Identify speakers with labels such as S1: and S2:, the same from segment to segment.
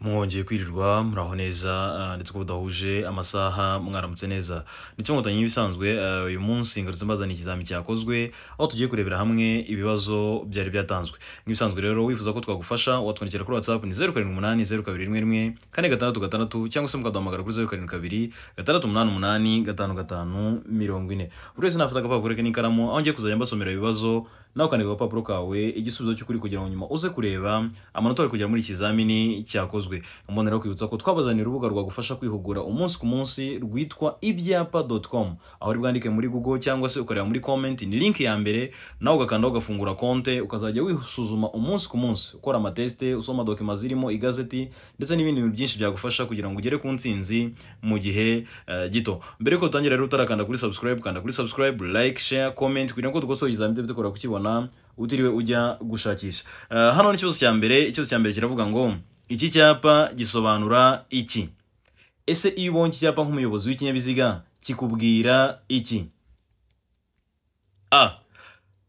S1: mwongeye kwirirwa muraho neza eh, ndetse ko budahuje amasaha mwaramutse neza ndetse nkotanyi ibisanzwe eh, uyu munsi ngarutse mbazana ikizami cyakozwe aho tugiye kurebera hamwe ibibazo byari byatanzwe nk'ibisanzwe rero wifuza ko twagufasha watwandikira kuri whatsapp ni zeru karindwi umunani zeru kabiri rimwe rimwe kane gatandatu gatandatu cyangwa se mukaduhamagara kuri zeru karindwi kabiri gatandatu umunani umunani gatanu gatanu mirongo ine buri wese nafata agapapuro ke n'ikaramu aho ngiye kuzajya mbasomera ibibazo nawe ukandika agapapuro kawe igisubizo cy'ukuri kugira ngo nyuma uze kureba amanota ari kugera muri ikizamini cyakozwe mbonera yo kwibutsa ko twabazaniye urubuga rwagufasha kwihugura umunsi ku munsi rwitwa ibyapa com aho uri bwandike muri google cyangwa se ukareba muri comment ni link ya mbere nawe ugakanda ugafungura konte ukazajya wisuzuma umunsi ku munsi ukora amatesite usoma dokima zirimo igazeti ndetse n'ibindi bintu byinshi byagufasha kugira ngo ugere ku ntsinzi mu gihe eh, gito mbere ko utangira rero utarakanda kuri subscribe kanda kuri subscribe like share comment kugira ngo dukosoze ikizamini dukora kukibona wabibona utiriwe ujya gushakisha eh, hano ni ikibazo cya mbere ikibazo cya mbere kiravuga ngo iki cyapa gisobanura iki ese iyo ubonye iki cyapa nk'umuyobozi w'ikinyabiziga kikubwira iki a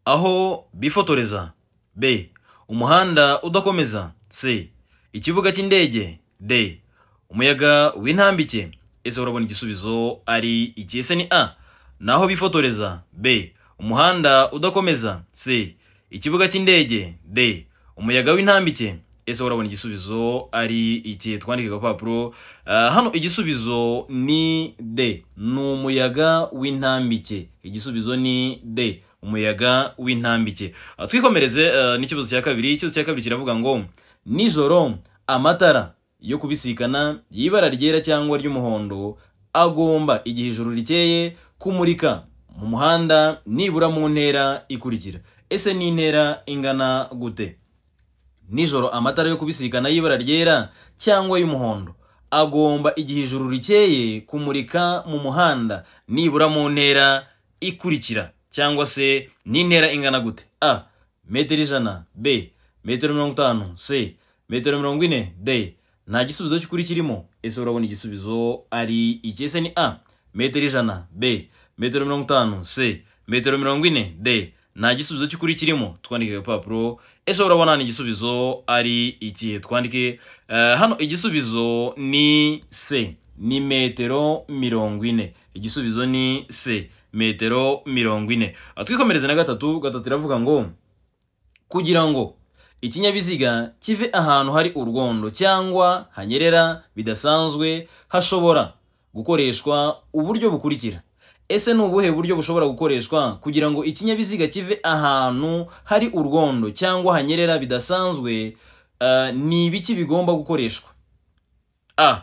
S1: aho bifotoreza b umuhanda udakomeza c ikibuga cy'indege d umuyaga w'intambike ese urabona igisubizo ari iki ese ni a naho bifotoreza b umuhanda udakomeza c ikibuga cy'indege d umuyaga w'intambike ese urabona igisubizo ari iki twandike agapapuro uh, hano igisubizo ni d ni umuyaga w'intambike igisubizo ni d umuyaga w'intambike uh, twikomereze uh, n'ikibazo cya kabiri ikibazo cya kabiri kiravuga ngo nijoro amatara yo kubisikana y'ibara ryera cyangwa ry'umuhondo agomba igihe ijoro rikeye kumurika mu muhanda nibura mu ntera ikurikira ese ni intera ingana gute nijoro amatara yo kubisikana y'ibara ryera cyangwa y'umuhondo agomba igihe ijuru rikeye kumurika mu muhanda nibura mu ntera ikurikira cyangwa se n'intera ingana gute a metero ijana b metero mirongo itanu c metero mirongo ine d nta gisubizo cy'ukuri kirimo ese urabona igisubizo ari iki ese ni a metero ijana b metero mirongo itanu c metero mirongo ine de nta gisubizo cy'ukuri kirimo twandike agapapuro ese urabona ni igisubizo ari ikihe twandike eh, hano igisubizo ni se ni metero mirongo ine igisubizo ni se metero mirongo ine ah, twikomereze na gatatu gatatu iravuga ngo kugira ngo ikinyabiziga kive ahantu hari urwondo cyangwa hanyerera bidasanzwe hashobora gukoreshwa uburyo bukurikira ese ni ubuhe buryo bushobora gukoreshwa kugira ngo ikinyabiziga kive ahantu hari urwondo cyangwa hanyerera bidasanzwe eh, ni ibiki bigomba gukoreshwa a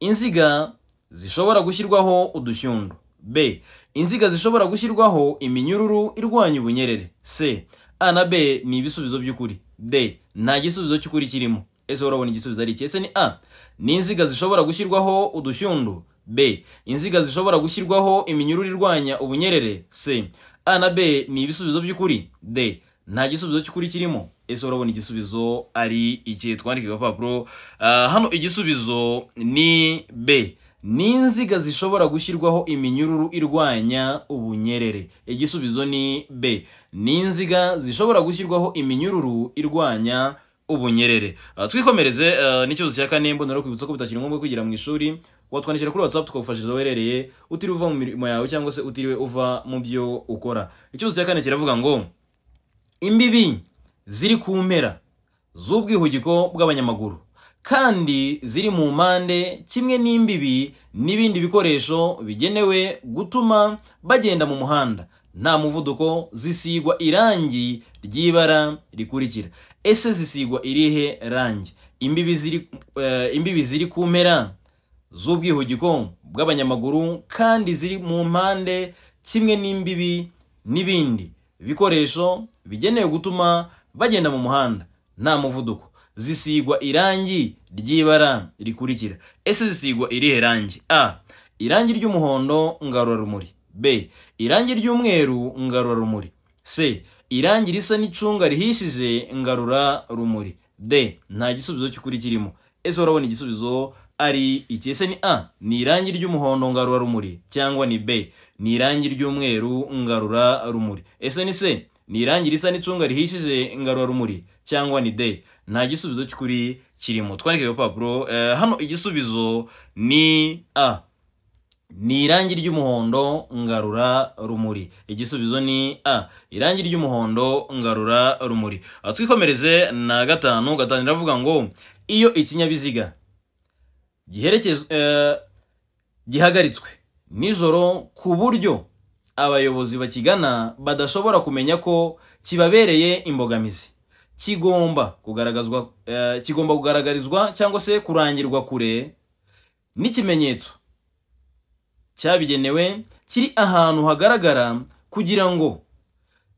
S1: inziga zishobora gushyirwaho udushyundo b inziga zishobora gushyirwaho iminyururu irwanya ubunyerere c a na b ni ibisubizo by'ukuri d nta gisubizo cy'ukuri kirimo ese urabona igisubizo ari iki ese ni a ni inziga zishobora gushyirwaho udushyundo b inziga zishobora gushyirwaho iminyururu irwanya ubunyerere c a na b ni ibisubizo by'ukuri d nta gisubizo cy'ukuri kirimo ese urabona igisubizo ari ikihe twandike agapapuro ah, hano igisubizo ni b ni inziga zishobora gushyirwaho iminyururu irwanya ubunyerere igisubizo ni b ni inziga zishobora gushyirwaho iminyururu irwanya ubunyerere ah, twikomereze ah, n'ikibazo cya kane mbonera kwibutsa ko bitakiri ngombwa kwigira mu ishuri watwandikira kuri watsapu tukawufashiriza uherereye utiriwe uva mu mirimo yawe cyangwa se utiriwe uva mu byo ukora ikibazo cya kane kiravuga ngo imbibi ziri ku mpera z'ubwihugiko bw'abanyamaguru kandi ziri mu mpande kimwe n'imbibi n'ibindi bikoresho bigenewe gutuma bagenda mu muhanda nta muvuduko zisigwa irangi ry'ibara rikurikira ese zisigwa irihe rangi imbibi ziri eh, ku mpera z'ubwihugiko bw'abanyamaguru kandi ziri mu mpande kimwe n'imbibi n'ibindi bikoresho bigenewe gutuma bagenda mu muhanda nta muvuduko zisigwa irangi ry'ibara rikurikira ese zisigwa irihe rangi a irangi ry'umuhondo ngarurarumuri b irangi ry'umweru ngarurarumuri c irangi risa n'icunga rihishije ngarurarumuri d nta gisubizo cy'ukuri kirimo ese urabona igisubizo ari iki ese ni a ni irangi ry'umuhondo ngarura rumuri cyangwa ni b ni irangi ry'umweru ngarura rumuri ese ni c ni irangi risa n'icunga rihishije ngarurarumuri cyangwa ni d nta gisubizo cy'ukuri kirimo twandike ku rupapuro eh, hano igisubizo ni a ni irangi ry'umuhondo ngarura rumuri igisubizo ni a irangi ry'umuhondo ngarura rumuri twikomereze na gatanu gatangira avuga ngo iyo ikinyabiziga Eh, gihagaritswe nijoro ku buryo abayobozi bakigana badashobora kumenya ko kibabereye imbogamizi kigomba kugaragazwa eh, kigomba kugaragarizwa cyangwa se kurangirwa kure n'ikimenyetso cyabigenewe kiri ahantu hagaragara kugira ngo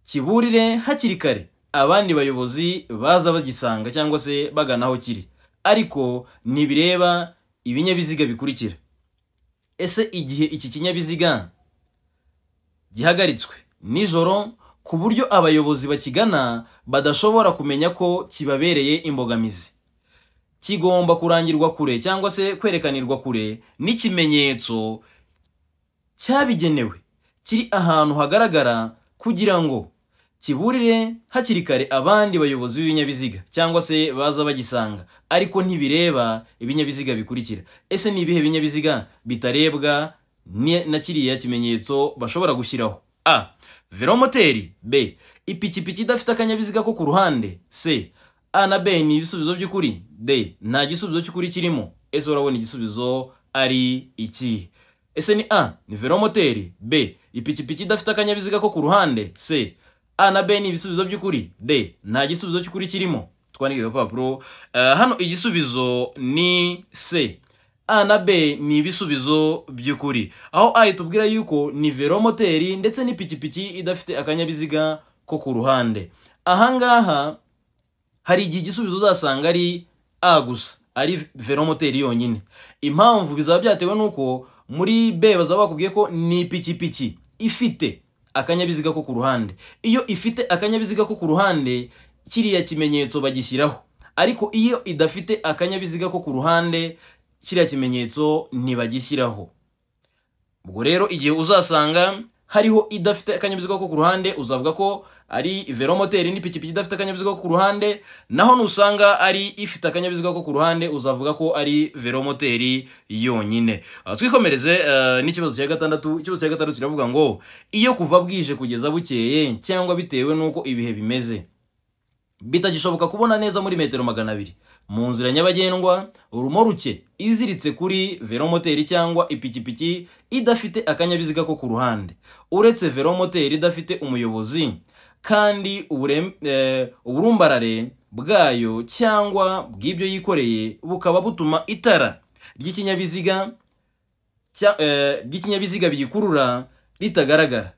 S1: kiburire hakiri kare abandi bayobozi baza bagisanga cyangwa se bagana aho kiri ariko ntibireba ibinyabiziga bikurikira ese igihe iki kinyabiziga gihagaritswe nijoro ku buryo abayobozi bakigana badashobora kumenya ko kibabereye imbogamizi kigomba kurangirwa kure cyangwa se kwerekanirwa kure n'ikimenyetso cyabigenewe kiri ahantu hagaragara kugira ngo kiburire hakiri kare abandi bayobozi b'ibinyabiziga cyangwa se baza bagisanga ariko ntibireba ibinyabiziga bikurikira ese ni ibihe binyabiziga bitarebwa na kiriya kimenyetso bashobora gushyiraho a velomoteri b ipikipiki idafite akanyabiziga ko ku ruhande c a na b ni ibisubizo by'ukuri d nta gisubizo cy'ukuri kirimo ese urabona igisubizo ari iki ese ni a ni velomoteri b ipikipiki idafite akanyabiziga ko ku ruhande c a na b ni ibisubizo by'ukuri d nta gisubizo cy'ukuri kirimo twandikira urupapuro eh, hano igisubizo ni c a na b ni ibisubizo by'ukuri aho a itubwira yuko ni velomoteri ndetse n'ipikipiki idafite akanyabiziga ko ku ruhande ahangaha hari igihe igisubizo uzasanga ari a gusa ari velomoteri yonyine impamvu bizaba byatewe n'uko muri b bazaba bakubwiye ko ni ipikipiki ifite akanyabiziga ko ku ruhande iyo ifite akanyabiziga ko ku ruhande kiriya kimenyetso bagishyiraho ariko iyo idafite akanyabiziga ko ku ruhande kiriya kimenyetso ntibagishyiraho ubwo rero igihe uzasanga hariho idafite akanyabiziga ko ku ruhande uzavuga ko ari velomoteri n'ipikipiki idafite akanyabiziga ko ku ruhande naho nusanga ari ifite akanyabiziga ko ku ruhande uzavuga ko ari velomoteri yonyine ah, twikomereze eh, n'ikibazo cya gatandatu ikibazo cya gatandatu kiravuga ngo iyo kuva bwije kugeza bukeye cyangwa bitewe n'uko ibihe bimeze bitagishoboka kubona neza muri metero magana abiri mu nzira nyabagendwa urumoruke iziritse kuri velomoteri cyangwa ipikipiki idafite akanyabiziga ko ku ruhande uretse velomoteri idafite umuyobozi kandi eh, uburumbarare bwayo cyangwa bw'ibyo yikoreye bukaba butuma itara ry'ikinyabiziga eh, ry'ikinyabiziga biyikurura ritagaragara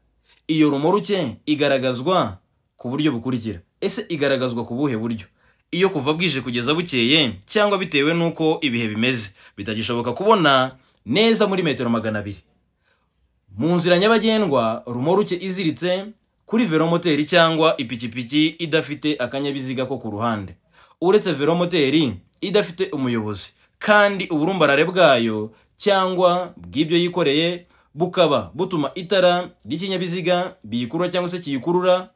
S1: iyo rumoruke igaragazwa ku buryo bukurikira ese igaragazwa ku buhe buryo iyo kuva bwije kugeza bukeye cyangwa bitewe n'uko ibihe bimeze bitagishoboka kubona neza muri metero magana abiri mu nzira nyabagendwa rumoruke iziritse kuri velomoteri cyangwa ipikipiki idafite akanyabiziga ko ku ruhande uretse velomoteri idafite umuyobozi kandi uburumbarare bwayo cyangwa bw'ibyo yikoreye bukaba butuma itara ry'ikinyabiziga biyikurura cyangwa se kiyikurura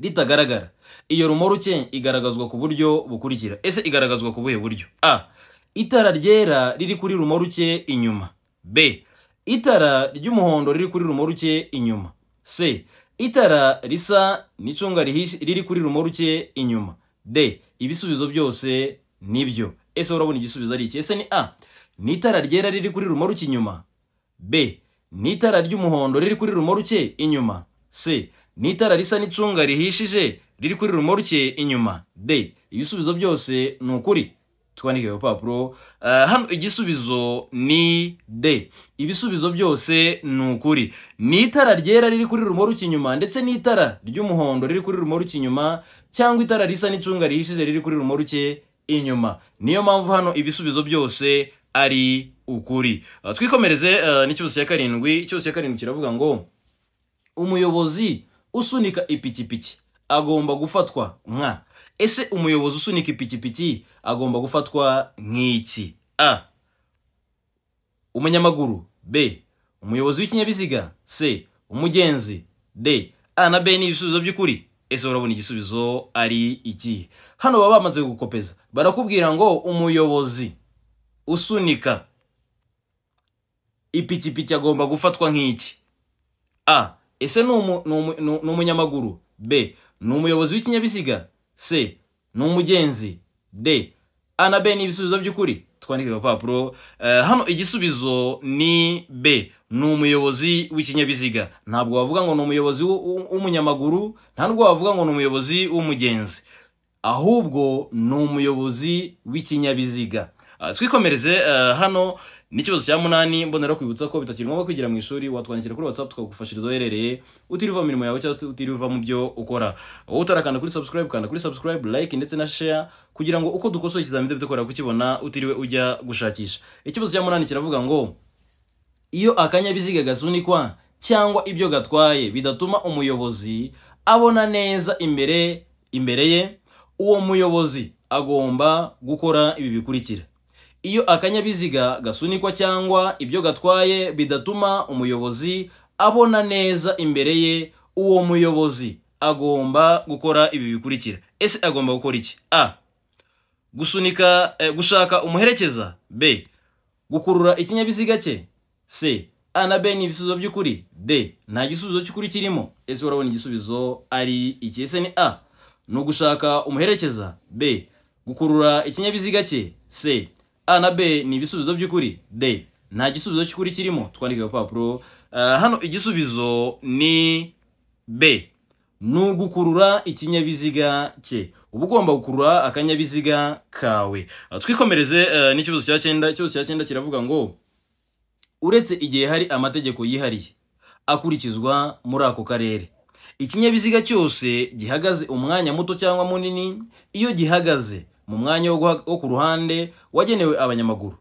S1: ritagaragara iyo rumoroke igaragazwa ku buryo bukurikira ese igaragazwa ku buhe buryo a itara ryera riri kuri rumoroke inyuma b itara ry'umuhondo riri kuri rumoroke inyuma c itara risa n'icunga riri kuri rumoroke inyuma d ibisubizo byose nibyo ese urabona igisubizo ari iki ese ni a ni itara ryera riri kuri rumoroke inyuma b ni itara ry'umuhondo riri kuri rumoroke inyuma c n'itara risa n'icunga rihishije riri kuri rumoruke inyuma de ibisubizo byose ni ukuri twandike ku eh, hano igisubizo ni de ibisubizo byose ni ukuri ni ryera riri kuri rumoruke inyuma ndetse n'itara ry'umuhondo riri kuri rumoruke inyuma cyangwa itara risa n'icunga rihishije riri kuri rumoruke inyuma niyo mpamvu hano ibisubizo byose ari ukuri eh, twikomereze eh, n'ikibazo cya karindwi ikibazo cya karindwi kiravuga ngo umuyobozi usunika ipikipiki agomba gufatwa nka ese umuyobozi usunika ipikipiki agomba gufatwa nk'iki a umunyamaguru b umuyobozi w'ikinyabiziga c umugenzi d a na b ni ibisubizo by'ukuri ese urabona igisubizo ari iki hano baba bamaze gukopeza barakubwira ngo umuyobozi usunika ipikipiki agomba gufatwa nk'iki a ese ni umunyamaguru b ni umuyobozi w'ikinyabiziga c ni umugenzi d a na b ni ibisubizo by'ukuri twandikira urupapuro eh, hano igisubizo ni b ni umuyobozi w'ikinyabiziga ntabwo wavuga ngo ni umuyobozi w'umunyamaguru nta nubwo wavuga ngo ni umuyobozi w'umugenzi ahubwo ni umuyobozi w'ikinyabiziga ah, twikomereze eh, hano Ikibazo cya munani mbonera kwibutsa ko bitakiri ngombwa kwigira mu ishuri watwandikira kuri whatsapp tukagufashiriza uherereye utiriva mu mirimo yawe cyangwa se utiriva mu byo ukora wowe utarakanda kuri subscribe kanda kuri subscribe like ndetse na share kugira ngo uko dukosoye ikizamini dukora kukibona utiriwe ujya gushakisha ikibazo cya munani kiravuga ngo iyo akanyabiziga gasunikwa cyangwa ibyo gatwaye bidatuma umuyobozi abona neza imbere imbere ye uwo muyobozi agomba gukora ibi bikurikira iyo akanyabiziga gasunikwa cyangwa ibyo gatwaye bidatuma umuyobozi abona neza imbere ye uwo muyobozi agomba gukora ibi bikurikira ese agomba gukora iki a gusunika eh, gushaka umuherekeza b gukurura ikinyabiziga cye c a na b ni ibisubizo by'ukuri d nta gisubizo cy'ukuri kirimo ese urabona igisubizo ari iki ese ni a ni ugushaka umuherekeza b gukurura ikinyabiziga cye c a na b ni ibisubizo by'ukuri d nta gisubizo cy'ukuri kirimo twandike agapapuro eh, hano igisubizo ni b ni ugukurura ikinyabiziga cye uba ugomba gukurura akanyabiziga kawe eh, twikomereze eh, n'ikibazo cya cyenda ikibazo cya cyenda kiravuga ngo uretse igihe hari amategeko yihariye akurikizwa muri ako karere ikinyabiziga cyose gihagaze umwanya muto cyangwa munini iyo gihagaze mu mwanya wo ku ruhande wagenewe abanyamaguru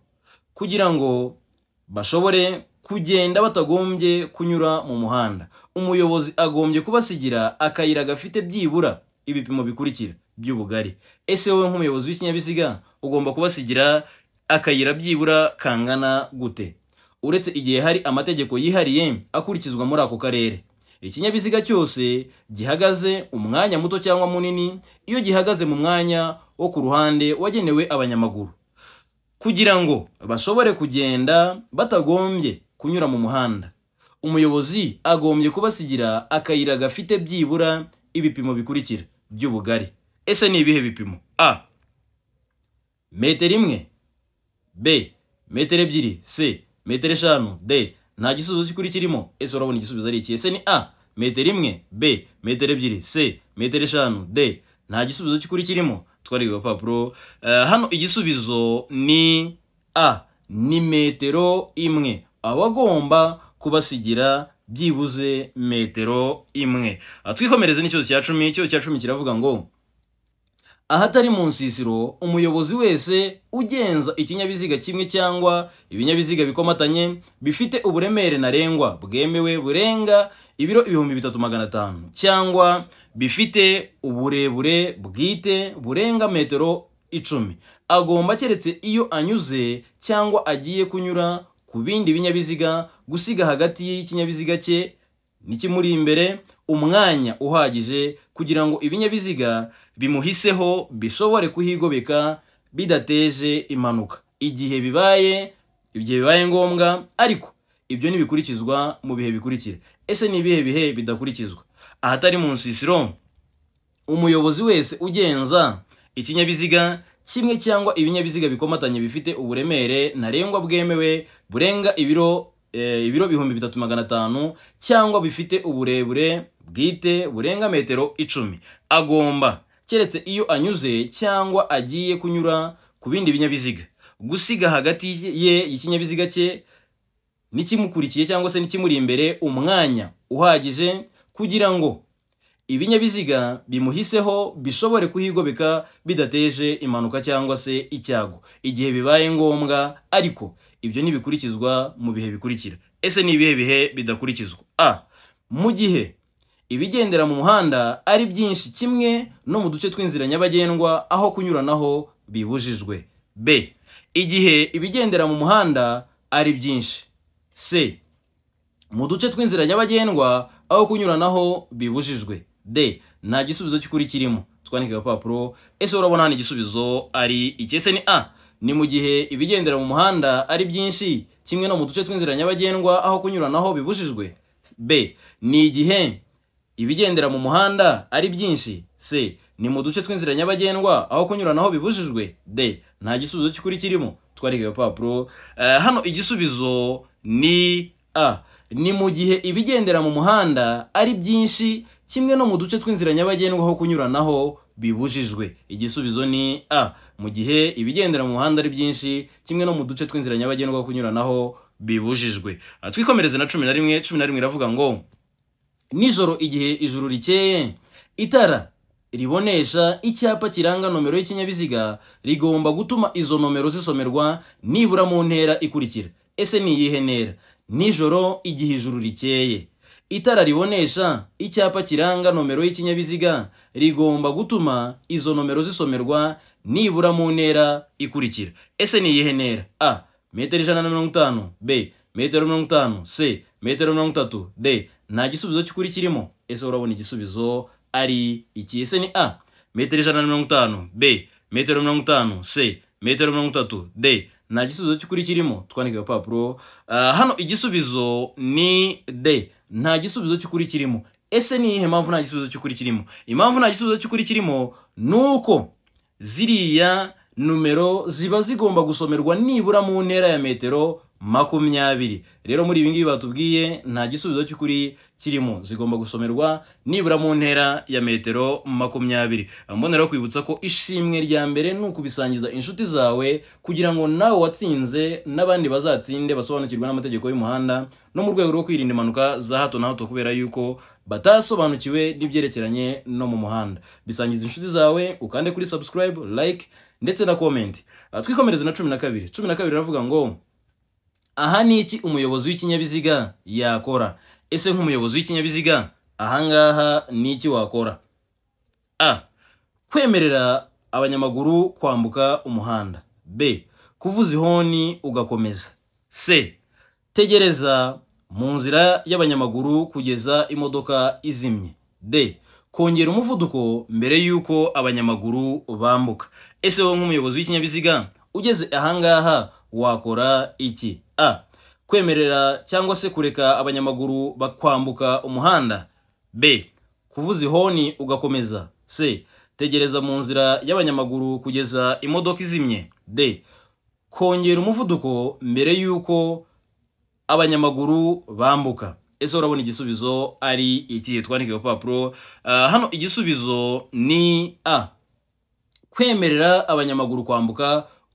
S1: kugira ngo bashobore kugenda batagombye kunyura mu muhanda umuyobozi agombye kubasigira akayira gafite byibura ibipimo bikurikira by'ubugari ese wowe nk'umuyobozi w'ikinyabiziga ugomba kubasigira akayira byibura kangana gute uretse igihe hari amategeko yihariye akurikizwa muri ako karere ikinyabiziga cyose gihagaze umwanya muto cyangwa munini iyo gihagaze mu mwanya wo ku ruhande wagenewe abanyamaguru kugira ngo bashobore kugenda batagombye kunyura mu muhanda umuyobozi agombye kubasigira akayira gafite byibura ibipimo bikurikira by'ubugari ese ni ibihe bipimo a metero imwe b metero ebyiri c metero eshanu d nta gisubizo kuri kirimo ese urabona igisubizo ari iki ese ni a metero imwe b metero ebyiri c metero eshanu d nta gisubizo cy'ukuri kirimo twariwe urupapuro eh, hano igisubizo ni a ni metero imwe aba agomba kubasigira byibuze metero imwe ah, twikomereze n'ikibazo cya cumi ikibazo cya cumi kiravuga ngo ahatari mu nsisiro umuyobozi wese ugenza ikinyabiziga kimwe cyangwa ibinyabiziga bikomatanye bifite uburemere ntarengwa bwemewe burenga ibiro ibihumbi bitatu magana atanu cyangwa bifite uburebure bwite burenga metero icumi agomba keretse iyo anyuze cyangwa agiye kunyura ku bindi binyabiziga gusiga hagati y'ikinyabiziga cye n'ikimuri imbere umwanya uhagije kugira ngo ibinyabiziga bimuhiseho bishobore kuhigobeka bidateje impanuka igihe bibaye igihe bibaye ngombwa ariko ibyo ntibikurikizwa mu bihe bikurikira ese ni ibihe bihe bidakurikizwa ahatari mu nsisiro umuyobozi wese ugenza ikinyabiziga kimwe cyangwa ibinyabiziga bikomatanye bifite uburemere ntarengwa bwemewe burenga ibiro eh, ibiro bihumbi bitatu magana atanu cyangwa bifite uburebure bwite burenga metero icumi agomba keretse iyo anyuze cyangwa agiye kunyura ku bindi binyabiziga gusiga hagati ye ikinyabiziga cye n'ikimukurikiye cyangwa se n'ikimuri imbere umwanya uhagije kugira ngo ibinyabiziga bimuhiseho bishobore kuhigobeka bidateje impanuka cyangwa se icyago igihe bibaye ngombwa ariko ibyo ntibikurikizwa mu bihe bikurikira ese ni ibihe bihe bidakurikizwa a mu gihe ibigendera mu muhanda ari byinshi kimwe no mu duce tw'inzira nyabagendwa aho kunyuranaho bibujijwe b igihe ibigendera mu muhanda ari byinshi c mu duce tw'inzira nyabagendwa aho kunyuranaho bibujijwe d nta gisubizo cy'ukuri kirimo twandike agapapuro ese urabona hano igisubizo ari ikese ni a ni mu gihe ibigendera mu muhanda ari byinshi kimwe no mu duce tw'inzira nyabagendwa aho kunyuranaho bibujijwe b ni igihe ibigendera mu muhanda ari byinshi c ni mu duce tw'inzira nyabagendwa aho kunyuranaho bibujijwe d nta gisubizo cy'ukuri kirimo twareka iyo eh, hano igisubizo ni a ni mu gihe ibigendera mu muhanda ari byinshi kimwe no mu duce tw'inzira nyabagendwa aho kunyuranaho bibujijwe igisubizo ni a mu gihe ibigendera mu muhanda ari byinshi kimwe no mu duce tw'inzira nyabagendwa aho kunyuranaho bibujijwe ah, twikomereze na cumi na rimwe cumi na rimwe iravuga ngo nijoro igihe ijuru rikeye itara ribonesha icyapa kiranga nomero y'ikinyabiziga rigomba gutuma izo nomero zisomerwa nibura mu ntera ikurikira ese ni iyihe ntera nijoro igihe ijuru rikeye itara ribonesha icyapa kiranga nomero y'ikinyabiziga rigomba gutuma izo nomero zisomerwa nibura mu ntera ikurikira ese ni iyihe ntera a metero ijana na mirongo itanu b metero mirongo itanu c metero mirongo itatu d nta gisubizo cy'ukuri kirimo ese urabona igisubizo ari iki ese ni a metero ijana na mirongo itanu b metero mirongo itanu c metero mirongo itatu d nta gisubizo cy'ukuri kirimo twandike agapapuro ah, hano igisubizo ni d nta gisubizo cy'ukuri kirimo ese ni iyihe mpamvu nta gisubizo cy'ukuri kirimo impamvu nta gisubizo cy'ukuri kirimo ni uko ziriya numero ziba zigomba gusomerwa nibura mu ntera ya metero makumyabiri rero muri ibi batubwiye nta gisubizo cy'ukuri kirimo zigomba gusomerwa nibura mu ntera ya metero makumyabiri mbonera kwibutsa ko ishimwe rya mbere ni ukubisangiza inshuti zawe kugira ngo nawe watsinze n'abandi bazatsinde basobanukirwa n'amategeko y'umuhanda no mu rwego rwo kwirinda impanuka za hato na hato kubera yuko batasobanukiwe n'ibyerekeranye no mu muhanda bisangiza inshuti zawe ukande kuri subscribe like ndetse na comment twikomereze na cumi na kabiri cumi na kabiri iravuga ngo aha ni iki umuyobozi w'ikinyabiziga yakora ese nk'umuyobozi w'ikinyabiziga ahangaha ni iki wakora a kwemerera abanyamaguru kwambuka umuhanda b kuvuza ihoni ugakomeza c tegereza mu nzira y'abanyamaguru kugeza imodoka izimye d kongera umuvuduko mbere y'uko abanyamaguru bambuka ese wowe nk'umuyobozi w'ikinyabiziga ugeze ahangaha wakora iki a kwemerera cyangwa se kureka abanyamaguru bakwambuka umuhanda b kuvuza ihoni ugakomeza c tegereza mu nzira y'abanyamaguru kugeza imodoka izimye d kongera umuvuduko mbere y'uko abanyamaguru bambuka ese urabona igisubizo ari iki twandike urupapuro hano igisubizo ni a kwemerera abanyamaguru kwambuka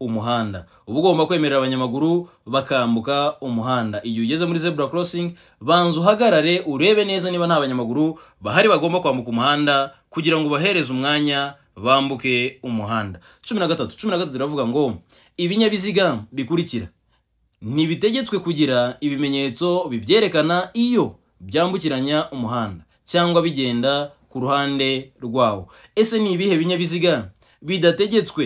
S1: umuhanda uba ugomba kwemerera abanyamaguru bakambuka umuhanda iyo ugeze muri zebura crossing banza uhagarare urebe neza niba nta banyamaguru bahari bagomba kwambuka umuhanda kugira ngo ubahereze umwanya bambuke umuhanda cumi na gatatu cumi na gatatu iravuga ngo ibinyabiziga bikurikira ntibitegetswe kugira ibimenyetso bibyerekana iyo byambukiranya umuhanda cyangwa bigenda ku ruhande rwawo ese ni ibihe binyabiziga bidategetswe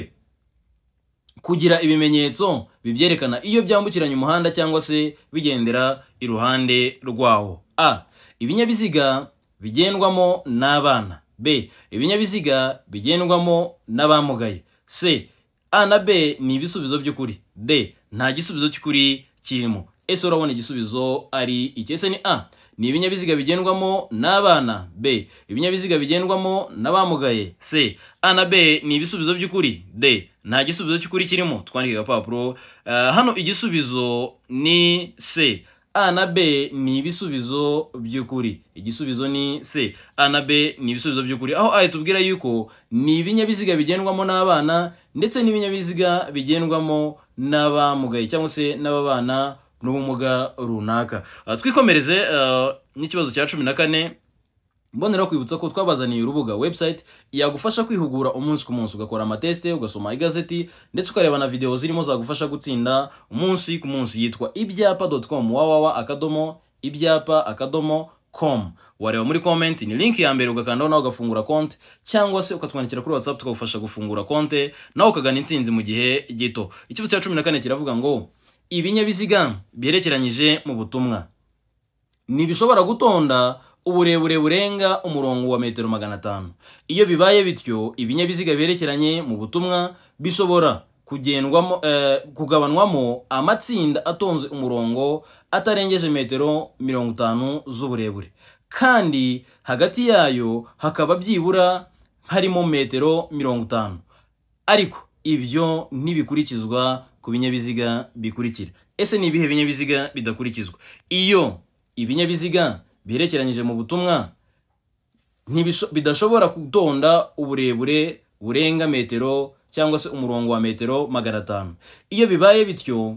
S1: kugira ibimenyetso bibyerekana iyo byambukiranye umuhanda cyangwa se bigendera iruhande rwawo a ibinyabiziga bigendwamo n'abana b ibinyabiziga bigendwamo n'abamugaye c a na b ni ibisubizo by'ukuri d nta gisubizo cy'ukuri kirimo ese urabona igisubizo ari ikese ni a ni ibinyabiziga bigendwamo n'abana b ibinyabiziga bigendwamo n'abamugaye c a na b ni ibisubizo by'ukuri d nta gisubizo cy'ukuri kirimo twandike agapapuro eh, hano igisubizo ni c a na b ni ibisubizo by'ukuri igisubizo ni se a na b ni ibisubizo by'ukuri aho a tubwira yuko ni ibinyabiziga bigendwamo n'abana ndetse n'ibinyabiziga bigendwamo n'abamugaye cyangwa se n'ababana n'ubumuga runaka eh, twikomereze eh, n'ikibazo cya cumi na kane mbonera kwibutsa ko twabazaniye urubuga website yagufasha kwihugura umunsi ku munsi ugakora amatesite ugasoma igazeti ndetse ukareba na videwo zirimo zagufasha gutsinda umunsi ku munsi yitwa ibyapa com wawawa akadomo ibyapa akadomo com wareba muri comment ni link ya mbere ugakandaho nawe ugafungura konti cyangwa se ukatwandikira kuri whatsapp tukagufasha gufungura konti nawe ukagana intsinzi mu gihe gito ikibazo cya cumi na kane kiravuga ngo ibinyabiziga byerekeranyije mu butumwa ntibishobora gutonda uburebure burenga umurongo wa metero magana atanu iyo bibaye bityo ibinyabiziga berekeranye mu butumwa bishobora kugendwamo eh, kugabanwamo amatsinda atonze umurongo atarengeje metero mirongo itanu z'uburebure kandi hagati yayo hakaba byibura harimo metero mirongo itanu ariko ibyo ntibikurikizwa ku binyabiziga bikurikira ese ni ibihe binyabiziga bidakurikizwa iyo ibinyabiziga biherekeranyije mu butumwa bidashobora kutonda uburebure burenga metero cyangwa se umurongo wa metero magana atanu iyo bibaye bityo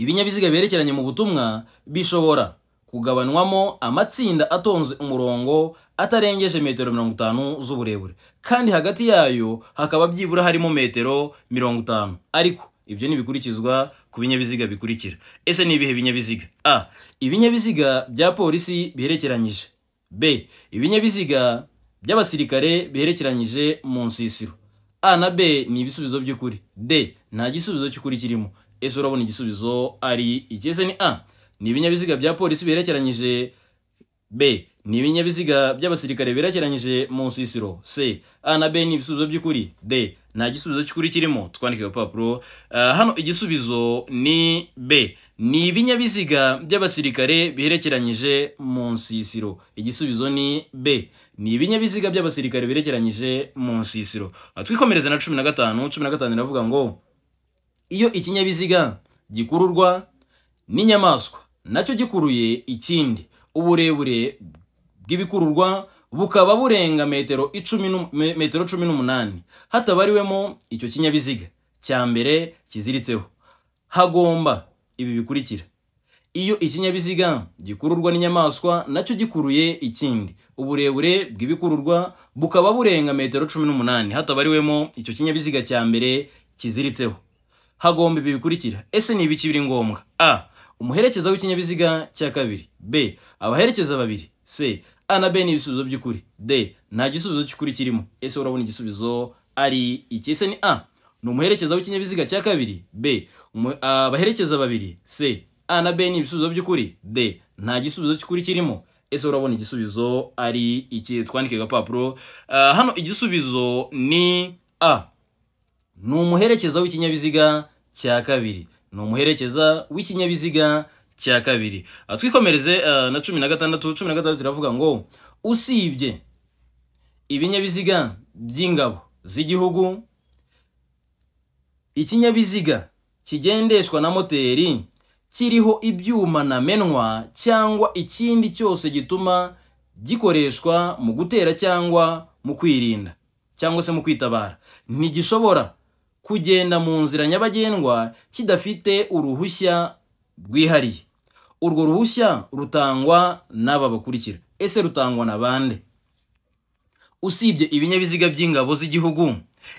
S1: ibinyabiziga berekeranye mu butumwa bishobora kugabanwamo amatsinda atonze umurongo atarengeje metero mirongo itanu z'uburebure kandi hagati yayo hakaba byibura harimo metero mirongo itanu ariko ibyo ntibikurikizwa ku binyabiziga bikurikira ese ni ibihe binyabiziga a ibinyabiziga bya polisi biherekeranyije b ibinyabiziga by'abasirikare biherekeranyije mu nsisiro a na b ni ibisubizo by'ukuri d nta gisubizo cy'ukuri kirimo ese urabona igisubizo ari iki ni a ni ibinyabiziga bya polisi biherekeranyije b ni ibinyabiziga by'abasirikare berekeranyije mu nsisiro c a na b ni ibisubizo by'ukuri d nta gisubizo cy'ukuri kirimo twandike agapapuro hano igisubizo ni b ni ibinyabiziga by'abasirikare biherekeranyije mu nsisiro igisubizo ni b ni ibinyabiziga by'abasirikare birekeranyije mu nsisiro twikomereze na cumi na gatanu cumi na gatanu iravuga ngo iyo ikinyabiziga gikururwa n'inyamaswa nacyo gikuruye ikindi uburebure bw'ibikururwa bukaba burenga metero icumi metero cumi n'umunani hatabariwemo icyo kinyabiziga cya mbere kiziritseho hagomba ibi bikurikira iyo ikinyabiziga gikururwa n'inyamaswa nacyo gikuruye ikindi uburebure bw'ibikururwa bukaba burenga metero cumi n'umunani hatabariwemo icyo kinyabiziga cya mbere kiziritseho hagomba ibi bikurikira ese ni ibiki biri ngombwa a umuherekeza w'ikinyabiziga cya kabiri b abaherekeza babiri c a b ni ibisubizo by'ukuri d nta gisubizo cy'ukuri kirimo ese urabona igisubizo ari iki ese ni a ni umuherekeza w'ikinyabiziga cya kabiri b abaherekeza babiri c a na b ni ibisubizo by'ukuri d nta gisubizo cy'ukuri kirimo ese urabona igisubizo ari iki twandike agapapuro hano igisubizo ni a ni umuherekeza w'ikinyabiziga cya kabiri ni umuherekeza w'ikinyabiziga cya kabiri ah, twikomereze ah, na cumi na gatandatu cumi na gatandatu turavuga ngo usibye ibinyabiziga by'ingabo z'igihugu ikinyabiziga kigendeshwa na moteri kiriho ibyuma menwa cyangwa ikindi cyose gituma gikoreshwa mu gutera cyangwa mu kwirinda cyangwa se mu kwitabara ntigishobora kugenda mu nzira nyabagendwa kidafite uruhushya rwihariye urwo ruhushya rutangwa n'aba bakurikira ese rutangwa na bande usibye ibinyabiziga by'ingabo z'igihugu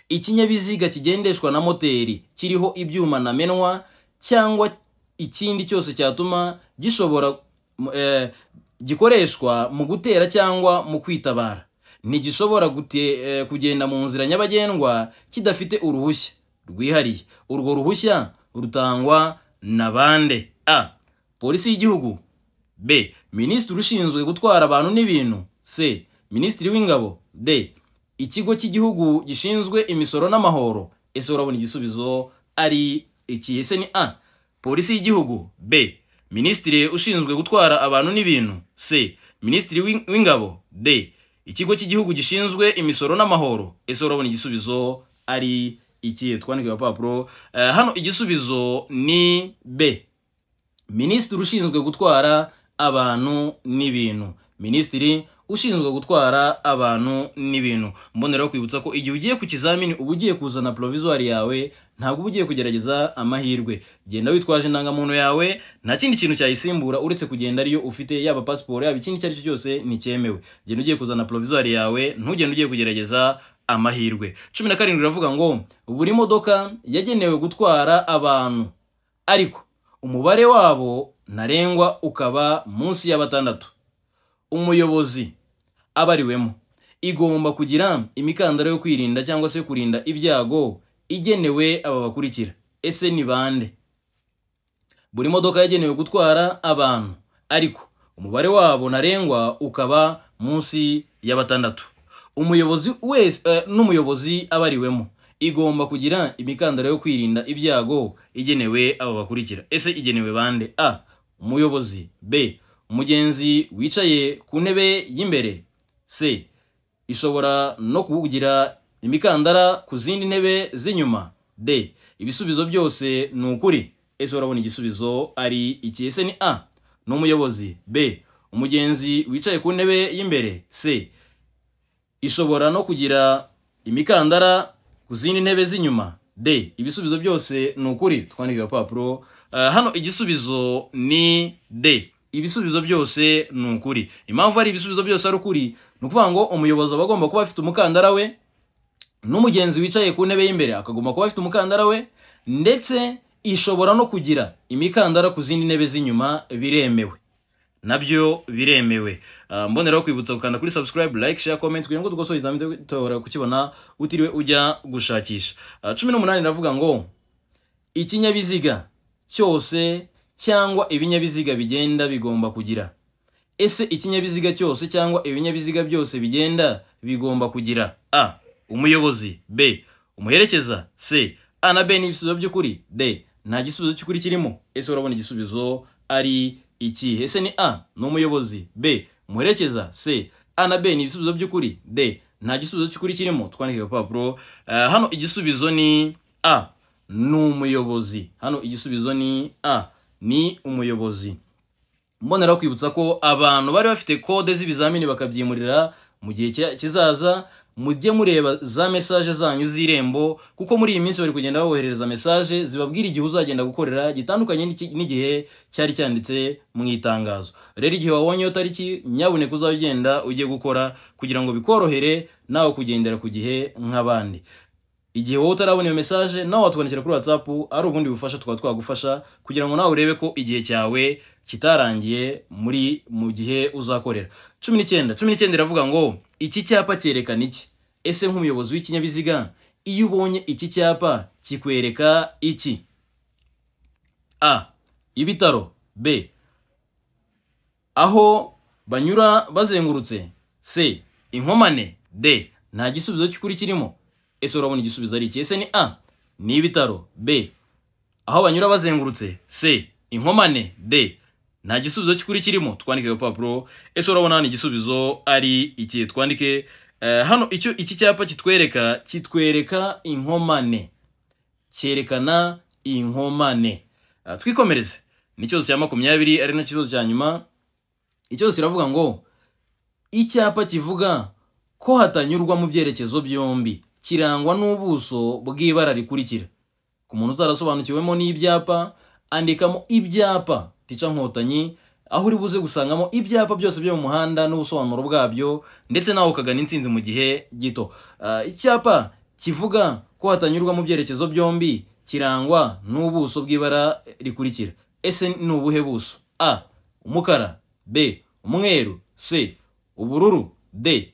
S1: ikinyabiziga kigendeshwa na moteri kiriho ibyuma namenwa cyangwa ikindi cyose cyatuma gishobora eh, gikoreshwa mu gutera cyangwa mu kwitabara ntigishobora eh, kugenda mu nzira nyabagendwa kidafite uruhushya rwihariye urwo ruhushya rutangwa na bande a polisi y'igihugu b minisitiri ushinzwe gutwara abantu n'ibintu c minisitiri w'ingabo d ikigo cy'igihugu gishinzwe imisoro n'amahoro ese urabona igisubizo ari ikihe se ni a polisi y'igihugu b minisitiri ushinzwe gutwara abantu n'ibintu c minisitiri w'ingabo d ikigo cy'igihugu gishinzwe imisoro n'amahoro ese urabona igisubizo ari ikihe twandike agapapuro eh, hano igisubizo ni b minisitiri ushinzwe gutwara abantu n'ibintu minisitiri ushinzwe gutwara abantu n'ibintu mbonera kwibutsa ko igihe ugiye ku kizamini uba ugiye kuzana porovizuwari yawe ntabwo uba ugiye kugerageza amahirwe genda witwaje indangamuntu yawe nta kindi kintu cyayisimbura uretse kugenda ariyo ufite yaba pasiporo yaba ikindi icyo ari cyo cyose nticyemewe genda ugiye kuzana porovizuwari yawe ntugende ugiye kugerageza amahirwe cumi na karindwi iravuga ngo buri modoka yagenewe gutwara abantu ariko umubare wabo ntarengwa ukaba munsi ya batandatu umuyobozi abariwemo igomba kugira imikandara yo kwirinda cyangwa se kurinda ibyago igenewe aba bakurikira ese ni bande buri modoka yagenewe gutwara abantu ariko umubare wabo ntarengwa ukaba munsi ya batandatu umuyobozi wese eh, n'umuyobozi abariwemo igomba kugira imikandara yo kwirinda ibyago igenewe aba bakurikira ese igenewe bande a umuyobozi b umugenzi wicaye ku ntebe y'imbere c ishobora no kugira imikandara ku zindi ntebe z'inyuma d ibisubizo byose ni ukuri ese urabona igisubizo ari iki ese ni a ni umuyobozi b umugenzi wicaye ku ntebe y'imbere c ishobora no kugira imikandara ku zindi ntebe z'inyuma de ibisubizo byose ni ukuri twandika agapapuro eh, hano igisubizo ni de ibisubizo byose ni ukuri impamvu ari ibisubizo byose ari ukuri ni ukuvuga ngo umuyobozi aba agomba kuba afite umukandara we n'umugenzi wicaye ku ntebe y'imbere akagomba kuba afite umukandara we ndetse ishobora no kugira imikandara ku zindi ntebe z'inyuma biremewe nabyo biremewe ah, mbonera kwibutsa gukanda kuri subscribe like share comment kugira ngo dukosoze izamini dutora kukibona utiriwe ujya gushakisha ah, cumi n'umunani navuga ngo ikinyabiziga cyose cyangwa ibinyabiziga bigenda bigomba kugira ese ikinyabiziga cyose cyangwa ibinyabiziga byose bigenda bigomba kugira a umuyobozi b umuherekeza c a na b ni ibisubizo by'ukuri d nta gisubizo cy'ukuri kirimo ese urabona igisubizo ari ikihe ese ni a ni umuyobozi b muherekeza c a na b ni ibisubizo by'ukuri d nta gisubizo cy'ukuri kirimo twandike agapapuro eh, hano igisubizo ni a ni umuyobozi hano igisubizo ni a ni umuyobozi mbonera kwibutsa ko abantu bari bafite kode z'ibizamini bakabyimurira mu gihe kizaza mujye mureba za mesaje zanyu z'irembo kuko muri iyi minsi bari kugenda baboherereza mesaje zibabwira igihe uzagenda gukorera gitandukanye n'igihe cyari cyanditse mu itangazo rero igihe wabonye iyo tariki nyabuneka uzagenda ujye gukora kugira ngo bikorohere nawe kugendera ku gihe nk'abandi igihe wowe utarabona iyo mesaje nawe watubonekera kuri watsapu ari ubundi bufasha tukaba twagufasha kugira ngo nawe urebe ko igihe cyawe kitarangiye muri mu gihe uzakorera cumi n'icyenda cumi n'icyenda iravuga ngo iki cyapa cyerekana iki ese nk'umuyobozi w'ikinyabiziga iyo ubonye iki cyapa kikwereka iki a ibitaro b aho banyura bazengurutse c inkomane d nta gisubizo cy'ukuri kirimo ese urabona igisubizo ari iki ese ni a ni ibitaro b aho banyura bazengurutse c inkomane d nta gisubizo cy'ukuri kirimo twandike urupapuro ese urabona hano igisubizo ari iki twandike eh, hano icyo iki cyapa kitwereka kitwereka inkomane cyerekana inkomane eh, twikomereze ni ikibazo cya makumyabiri ari nacyo kibazo cya nyuma ikibazo kiravuga ngo icyapa kivuga ko hatanyurwa mu byerekezo byombi kirangwa n'ubuso bw'ibara rikurikira ku muntu utarasobanukiwemo n'ibyapa andikamo ibyapa tica nkotanyi aho uri buze gusangamo ibyapa byose byo mu muhanda n'ubusobanuro bwabyo ndetse nawe ukagana insinzi mu gihe gito ah, icyapa kivuga ko hatanyurwa mu byerekezo byombi kirangwa n'ubuso bw'ibara rikurikira ese ni ubuhe buso a umukara b umweru c ubururu d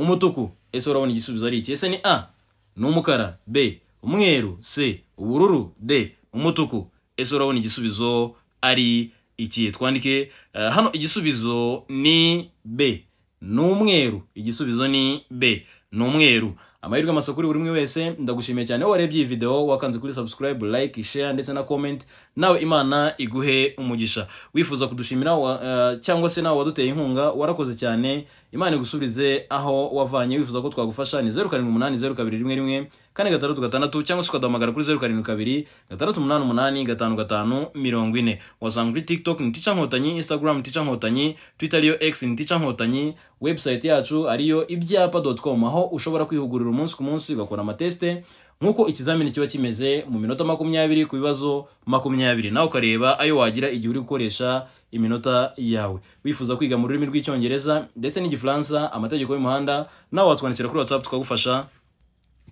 S1: umutuku ese urabona igisubizo ari iki ese ni a ni umukara b umweru c ubururu d umutuku ese urabona igisubizo ari iki twandike eh, hano igisubizo ni b ni umweru igisubizo ni b ni umweru amahirwe masa kuri buri umwe wese ndagushimiye cyane warebye iyi video wakanze kuri subscribe like share ndetse na comment nawe imana iguhe umugisha wifuza kudushimira uh, cyangwa se nawe waduteye inkunga warakoze cyane imana igusubize aho wavanye wifuza ko twagufasha ni zeru karindwi umunani zeru kabiri rimwe rimwe kane gatandatu gatandatu cyangwa se ukaduhamagara kuri zeru karindwi kabiri gatandatu umunani umunani gatanu gatanu mirongo ine wasanga kuri tiktok ni tica nkotanyi instagram tica nkotanyi twitter ariyo x ni tica nkotanyi website yacu ariyo ibyapa doti komu aho ushobora kwihugurira umunsi ku munsi ugakora amateste nk'uko ikizamini kiba kimeze mu minota makumyabiri ku bibazo makumyabiri nawe ukareba ayo wagira igihe uri gukoresha iminota yawe wifuza kwiga mu rurimi rw'icyongereza ndetse n'igifaransa amategeko y'umuhanda nawe watwandikira kuri watsapu tukagufasha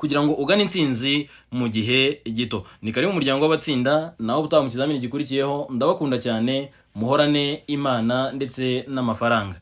S1: kugira ngo ugane intsinzi mu gihe gito ni karibu umuryango w'abatsinda nawe utaha mu kizamini gikurikiyeho ndabakunda cyane muhorane imana ndetse n'amafaranga